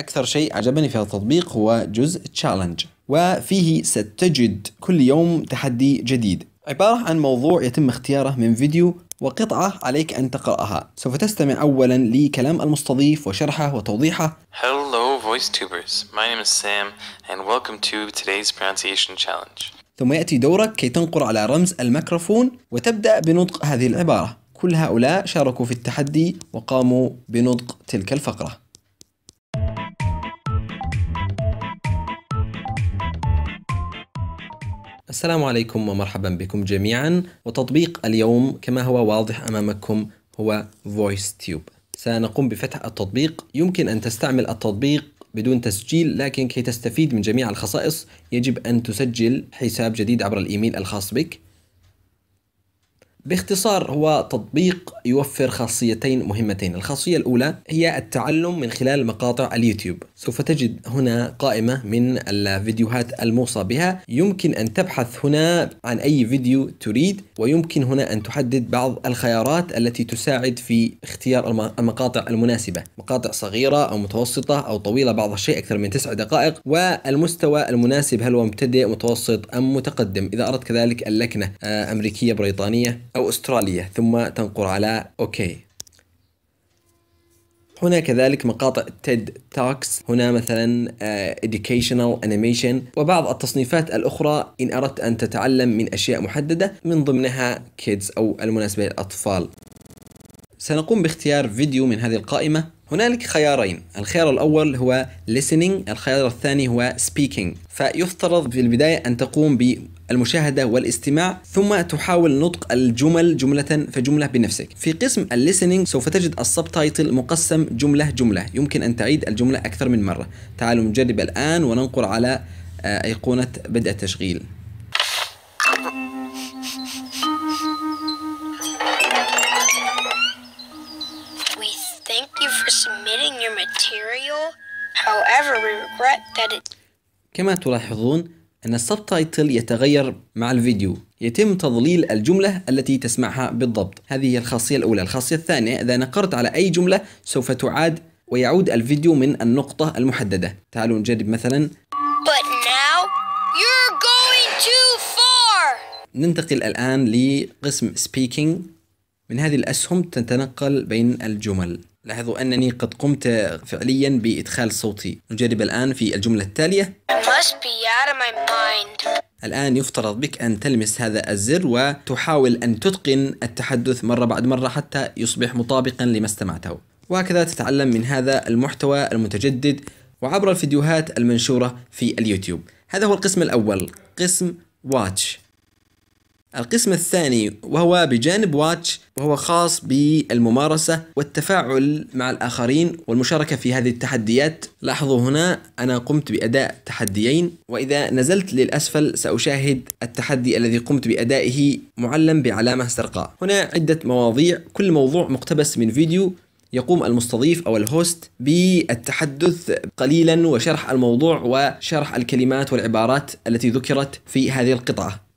أكثر شيء عجبني في هذا التطبيق هو جزء تشالنج وفيه ستجد كل يوم تحدي جديد عبارة عن موضوع يتم اختياره من فيديو وقطعة عليك أن تقرأها سوف تستمع أولا لكلام المستضيف وشرحه وتوضيحه Hello voice tubers, my name is Sam and welcome to today's pronunciation challenge ثم يأتي دورك كي تنقر على رمز الميكروفون وتبدأ بنطق هذه العبارة كل هؤلاء شاركوا في التحدي وقاموا بنطق تلك الفقرة السلام عليكم ومرحبا بكم جميعا وتطبيق اليوم كما هو واضح أمامكم هو VoiceTube سنقوم بفتح التطبيق يمكن أن تستعمل التطبيق بدون تسجيل لكن كي تستفيد من جميع الخصائص يجب أن تسجل حساب جديد عبر الإيميل الخاص بك باختصار هو تطبيق يوفر خاصيتين مهمتين الخاصية الأولى هي التعلم من خلال مقاطع اليوتيوب سوف تجد هنا قائمة من الفيديوهات الموصى بها يمكن أن تبحث هنا عن أي فيديو تريد ويمكن هنا أن تحدد بعض الخيارات التي تساعد في اختيار المقاطع المناسبة مقاطع صغيرة أو متوسطة أو طويلة بعض الشيء أكثر من تسع دقائق والمستوى المناسب هل هو مبتدئ متوسط أم متقدم إذا أردت كذلك اللكنة آه، أمريكية بريطانية أو أستراليا ثم تنقر على أوكي هنا كذلك مقاطع تيد توكس هنا مثلا آه، educational animation وبعض التصنيفات الأخرى إن أردت أن تتعلم من أشياء محددة من ضمنها kids أو المناسبة للأطفال سنقوم باختيار فيديو من هذه القائمة هنالك خيارين الخيار الأول هو listening الخيار الثاني هو speaking فيفترض في البداية أن تقوم المشاهدة والاستماع ثم تحاول نطق الجمل جملة فجملة بنفسك في قسم الليسنينج سوف تجد السبتايتل مقسم جملة جملة يمكن أن تعيد الجملة أكثر من مرة تعالوا نجرب الآن وننقر على آه، أيقونة بدء التشغيل كما تلاحظون أن السبتايتل يتغير مع الفيديو يتم تضليل الجملة التي تسمعها بالضبط هذه هي الخاصية الأولى الخاصية الثانية إذا نقرت على أي جملة سوف تعاد ويعود الفيديو من النقطة المحددة تعالوا نجرب مثلا But now you're going too far. ننتقل الآن لقسم speaking من هذه الأسهم تتنقل بين الجمل لاحظوا أنني قد قمت فعليا بإدخال صوتي نجرب الآن في الجملة التالية الآن يفترض بك أن تلمس هذا الزر وتحاول أن تتقن التحدث مرة بعد مرة حتى يصبح مطابقا لما استمعته وهكذا تتعلم من هذا المحتوى المتجدد وعبر الفيديوهات المنشورة في اليوتيوب هذا هو القسم الأول قسم واتش القسم الثاني وهو بجانب واتش وهو خاص بالممارسة والتفاعل مع الآخرين والمشاركة في هذه التحديات لاحظوا هنا أنا قمت بأداء تحديين وإذا نزلت للأسفل سأشاهد التحدي الذي قمت بأدائه معلم بعلامة سرقاء هنا عدة مواضيع كل موضوع مقتبس من فيديو يقوم المستضيف او الهوست بالتحدث قليلا وشرح الموضوع وشرح الكلمات والعبارات التي ذكرت في هذه القطعه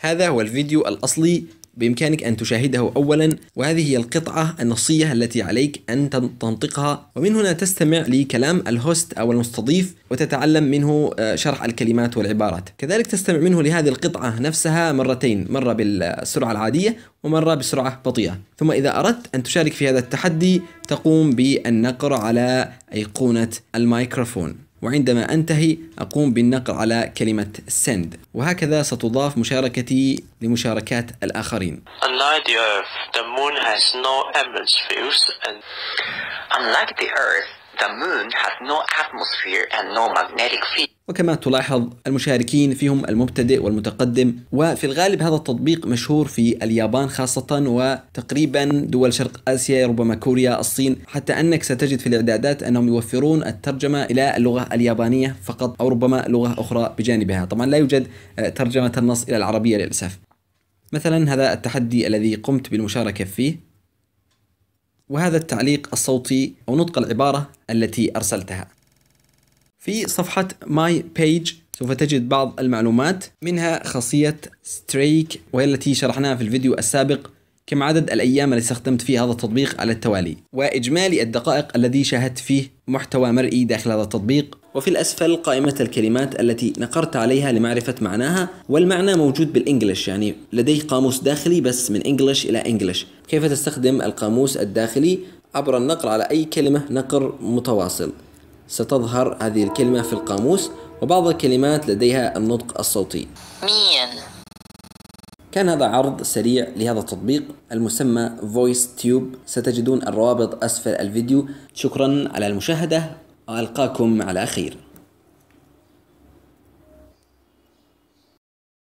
هذا هو الفيديو الأصلي بإمكانك أن تشاهده أولا وهذه هي القطعة النصية التي عليك أن تنطقها ومن هنا تستمع لكلام الهوست أو المستضيف وتتعلم منه آه، شرح الكلمات والعبارات كذلك تستمع منه لهذه القطعة نفسها مرتين مرة بالسرعة العادية ومرة بسرعة بطيئة ثم إذا أردت أن تشارك في هذا التحدي تقوم بالنقر على أيقونة الميكروفون وعندما أنتهي أقوم بالنقر على كلمة send وهكذا ستضاف مشاركتي لمشاركات الآخرين Unlike the earth, the moon has no atmosphere and... Unlike the earth, The moon has no atmosphere and no magnetic field. وكما تلاحظ المشاركين فيهم المبتدئ والمتقدم وفي الغالب هذا التطبيق مشهور في اليابان خاصة وتقريبا دول شرق آسيا ربما كوريا الصين حتى أنك ستجد في الإعدادات أنهم يوفرون الترجمة إلى اللغة اليابانية فقط أو ربما لغة أخرى بجانبها طبعا لا يوجد ترجمة النص إلى العربية للأسف مثلا هذا التحدي الذي قمت بالمشاركة فيه وهذا التعليق الصوتي أو نطق العبارة التي أرسلتها في صفحة ماي بيج سوف تجد بعض المعلومات منها خاصية ستريك وهي التي شرحناها في الفيديو السابق كم عدد الأيام التي استخدمت فيه هذا التطبيق على التوالي وإجمالي الدقائق الذي شاهدت فيه محتوى مرئي داخل هذا التطبيق وفي الأسفل قائمة الكلمات التي نقرت عليها لمعرفة معناها والمعنى موجود بالإنجليش يعني لديه قاموس داخلي بس من إنجليش إلى إنجليش كيف تستخدم القاموس الداخلي عبر النقر على أي كلمة نقر متواصل ستظهر هذه الكلمة في القاموس وبعض الكلمات لديها النطق الصوتي مين كان هذا عرض سريع لهذا التطبيق المسمى فويس تيوب ستجدون الروابط أسفل الفيديو شكرا على المشاهدة ألقاكم على خير